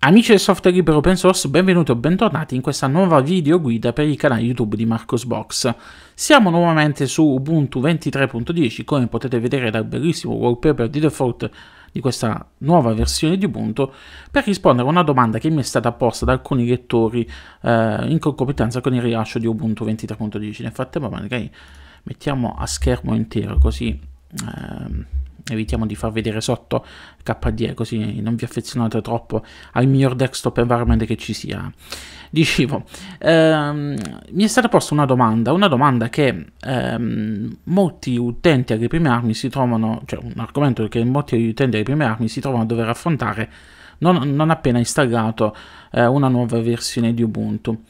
Amici del software libero open source, benvenuti o bentornati in questa nuova video guida per il canale YouTube di Marcosbox. Siamo nuovamente su Ubuntu 23.10, come potete vedere dal bellissimo wallpaper di default di questa nuova versione di Ubuntu, per rispondere a una domanda che mi è stata posta da alcuni lettori eh, in concomitanza con il rilascio di Ubuntu 23.10. Nel frattempo magari mettiamo a schermo intero così... Ehm, evitiamo di far vedere sotto KDE eh, così non vi affezionate troppo al miglior desktop environment che ci sia. Dicevo, ehm, mi è stata posta una domanda, una domanda che ehm, molti utenti alle prime armi si trovano, cioè un argomento che molti utenti alle prime armi si trovano a dover affrontare non, non appena installato eh, una nuova versione di Ubuntu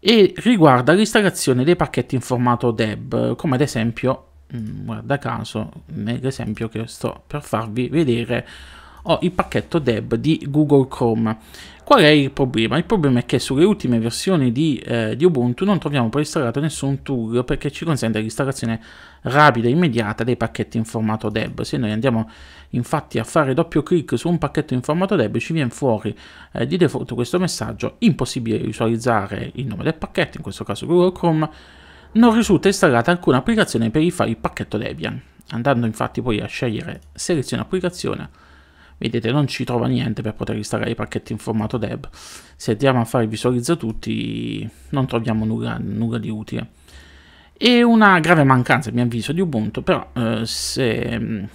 e riguarda l'installazione dei pacchetti in formato DEB, come ad esempio Mm, guarda caso nell'esempio che sto per farvi vedere ho il pacchetto deb di Google Chrome qual è il problema? il problema è che sulle ultime versioni di, eh, di Ubuntu non troviamo preinstallato nessun tool perché ci consente l'installazione rapida e immediata dei pacchetti in formato deb se noi andiamo infatti a fare doppio clic su un pacchetto in formato deb ci viene fuori eh, di default questo messaggio impossibile visualizzare il nome del pacchetto in questo caso Google Chrome non risulta installata alcuna applicazione per rifare file pacchetto Debian. Andando infatti poi a scegliere seleziona applicazione, vedete non ci trova niente per poter installare i pacchetti in formato deb. Se andiamo a fare visualizza tutti non troviamo nulla, nulla di utile. È una grave mancanza, mi avviso, di Ubuntu, però eh, se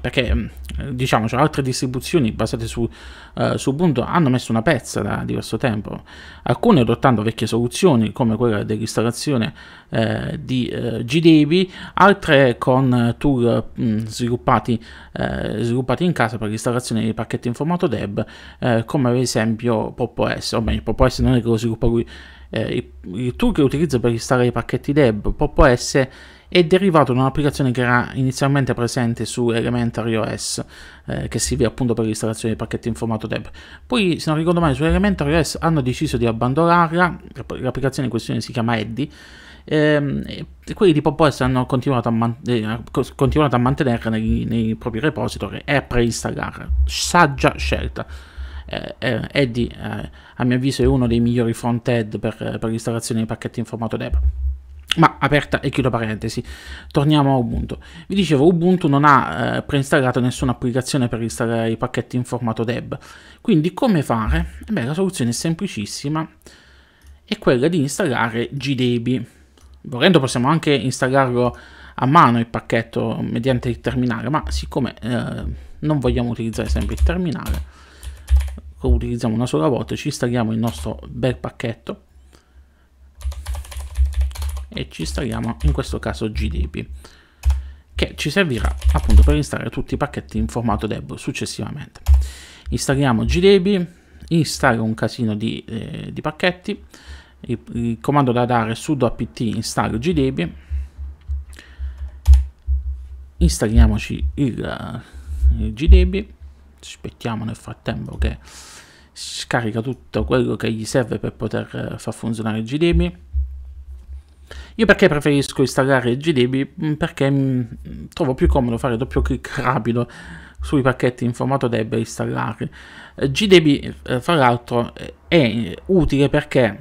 perché diciamo cioè, altre distribuzioni basate su, uh, su, Ubuntu hanno messo una pezza da diverso tempo alcune adottando vecchie soluzioni come quella dell'installazione uh, di uh, eh, GDB altre con tool mh, mm, sviluppati, sviluppati, in casa per l'installazione di pacchetti in formato DEB come ad esempio PopOS o meglio PopOS non è che lo sviluppa lui eh, il tool che utilizzo per installare i pacchetti deb PopOS è derivato da un'applicazione che era inizialmente presente su Elementary OS, eh, che serve appunto per l'installazione dei pacchetti in formato deb. Poi, se non ricordo male, su Elementary OS hanno deciso di abbandonarla, l'applicazione in questione si chiama Eddy, ehm, e quelli di PopOS hanno continuato a, man- eh, continuato a mantenerla nei, nei propri repository e a preinstallarla. Saggia scelta. Eh, eh, Eddie eh, a mio avviso è uno dei migliori front end per, eh, per l'installazione di pacchetti in formato deb ma aperta e chiudo parentesi, torniamo a Ubuntu. Vi dicevo, Ubuntu non ha eh, preinstallato nessuna applicazione per installare i pacchetti in formato deb, quindi come fare? Beh, la soluzione è semplicissima, è quella di installare GDebi. Volendo possiamo anche installarlo a mano il pacchetto mediante il terminale, ma siccome eh, non vogliamo utilizzare sempre il terminale, lo utilizziamo una sola volta, ci installiamo il nostro bel pacchetto e ci installiamo in questo caso GDB che ci servirà appunto per installare tutti i pacchetti in formato DEB successivamente. Installiamo GDB, installa un casino di, eh, di pacchetti, il, il, comando da dare è sudo apt install GDB, installiamoci il, eh, il GDB aspettiamo nel frattempo che scarica tutto quello che gli serve per poter eh, far funzionare GDB io perché preferisco installare GDB mm, perché mm, trovo più comodo fare doppio clic rapido sui pacchetti in formato deb e installarli eh, GDB eh, fra l'altro è utile perché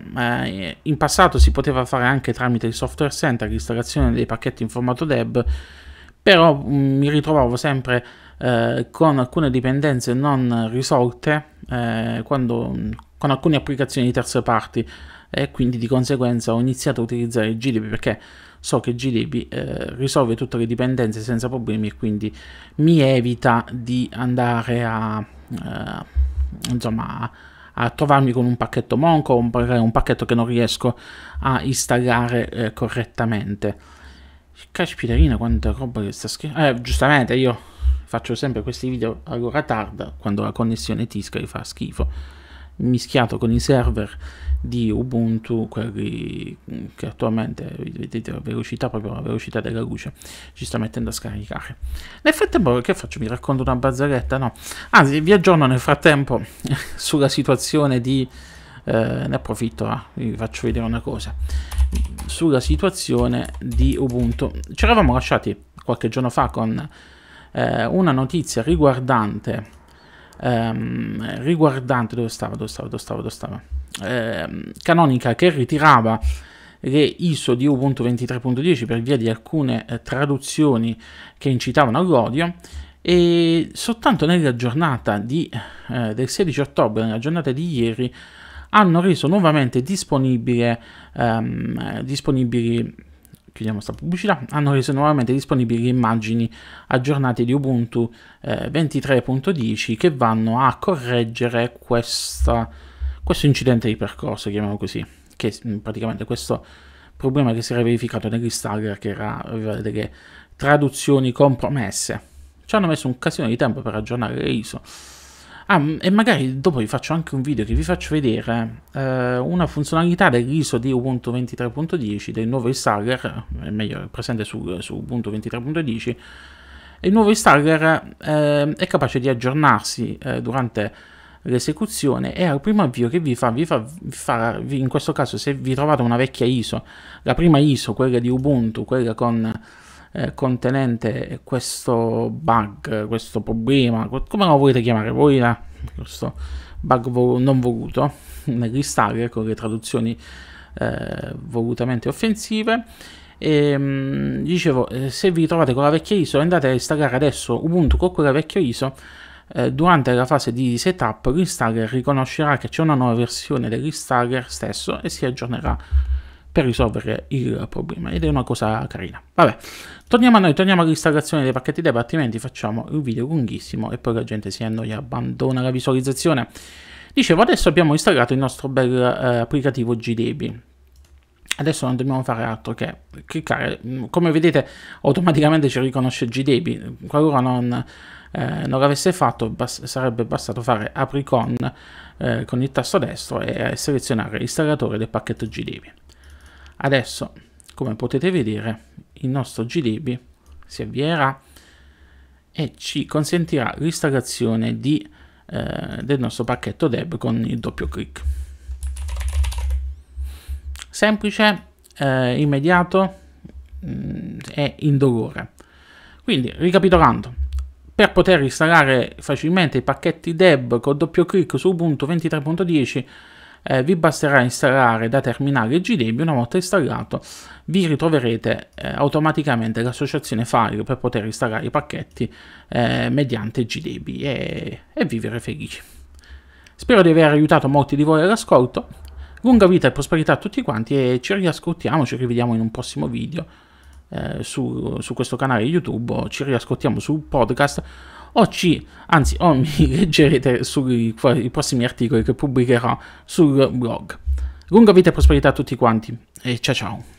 in passato si poteva fare anche tramite il software center l'installazione dei pacchetti in formato deb però mm, mi ritrovavo sempre eh, con alcune dipendenze non risolte eh, quando, con alcune applicazioni di terze parti e quindi di conseguenza ho iniziato a utilizzare GDB perché so che GDB eh, risolve tutte le dipendenze senza problemi e quindi mi evita di andare a, eh, insomma, a a trovarmi con un pacchetto Monco o un, un pacchetto che non riesco a installare eh, correttamente. Caspiterina, quanta roba che sta scrivendo. Eh, giustamente, io faccio sempre questi video all'ora tarda, quando la connessione Tiscari fa schifo, mischiato con i server di Ubuntu, quelli che attualmente, vedete la velocità, proprio la velocità della luce, ci sta mettendo a scaricare. Nel frattempo che faccio? Mi racconto una barzelletta? No. Anzi, vi aggiorno nel frattempo sulla situazione di... Eh, ne approfitto, ah, vi faccio vedere una cosa sulla situazione di Ubuntu. Ci eravamo lasciati qualche giorno fa con eh, una notizia riguardante, ehm, riguardante dove stava, dove stava, dove stava, dove stava, ehm, Canonica che ritirava le ISO di Ubuntu 23.10 per via di alcune eh, traduzioni che incitavano all'odio e soltanto nella giornata di, eh, del 16 ottobre, nella giornata di ieri, hanno reso nuovamente disponibile, ehm, disponibili chiudiamo questa pubblicità, hanno reso nuovamente disponibili le immagini aggiornate di Ubuntu eh, 23.10 che vanno a correggere questa, questo incidente di percorso, chiamiamolo così, che mm, praticamente questo problema che si era verificato nell'installer che era, aveva delle traduzioni compromesse. Ci hanno messo un casino di tempo per aggiornare le ISO Ah, mm, e magari dopo vi faccio anche un video che vi faccio vedere eh, una funzionalità dell'ISO di Ubuntu 23.10 del nuovo installer, è meglio presente su, su Ubuntu 23.10. Il nuovo installer eh, è capace di aggiornarsi eh, durante l'esecuzione e al primo avvio che vi fa, vi fa, vi fa in questo caso se vi trovate una vecchia ISO, la prima ISO, quella di Ubuntu, quella con eh, contenente questo bug, questo problema, come lo volete chiamare voi, là, eh? questo bug vo non voluto nell'installer con le traduzioni eh, volutamente offensive. E, ehm, mh, dicevo, eh, se vi trovate con la vecchia ISO, andate a installare adesso Ubuntu con quella vecchia ISO eh, durante la fase di setup l'installer riconoscerà che c'è una nuova versione dell'installer stesso e si aggiornerà per risolvere il problema ed è una cosa carina. Vabbè, torniamo a noi, torniamo all'installazione dei pacchetti dev, altrimenti facciamo un video lunghissimo e poi la gente si annoia, abbandona la visualizzazione. Dicevo, adesso abbiamo installato il nostro bel eh, applicativo GDB. Adesso non dobbiamo fare altro che cliccare. Come vedete, automaticamente ci riconosce GDB. Qualora non, eh, non l'avesse fatto, bas sarebbe bastato fare apri con, eh, con il tasto destro e selezionare l'installatore del pacchetto GDB. Adesso, come potete vedere, il nostro GDB si avvierà e ci consentirà l'installazione di, eh, del nostro pacchetto deb con il doppio clic. Semplice, eh, immediato mh, mm, e indolore. Quindi, ricapitolando, per poter installare facilmente i pacchetti deb con doppio clic su Ubuntu 23.10 eh, vi basterà installare da terminale GDB, una volta installato vi ritroverete eh, automaticamente l'associazione file per poter installare i pacchetti eh, mediante GDB e, e vivere felici. Spero di aver aiutato molti di voi all'ascolto, lunga vita e prosperità a tutti quanti e ci riascoltiamo, ci rivediamo in un prossimo video. Eh, su, su, questo canale YouTube, ci riascoltiamo sul podcast o ci, anzi, o mi leggerete sui prossimi articoli che pubblicherò sul blog. Lunga vita e prosperità a tutti quanti e ciao ciao.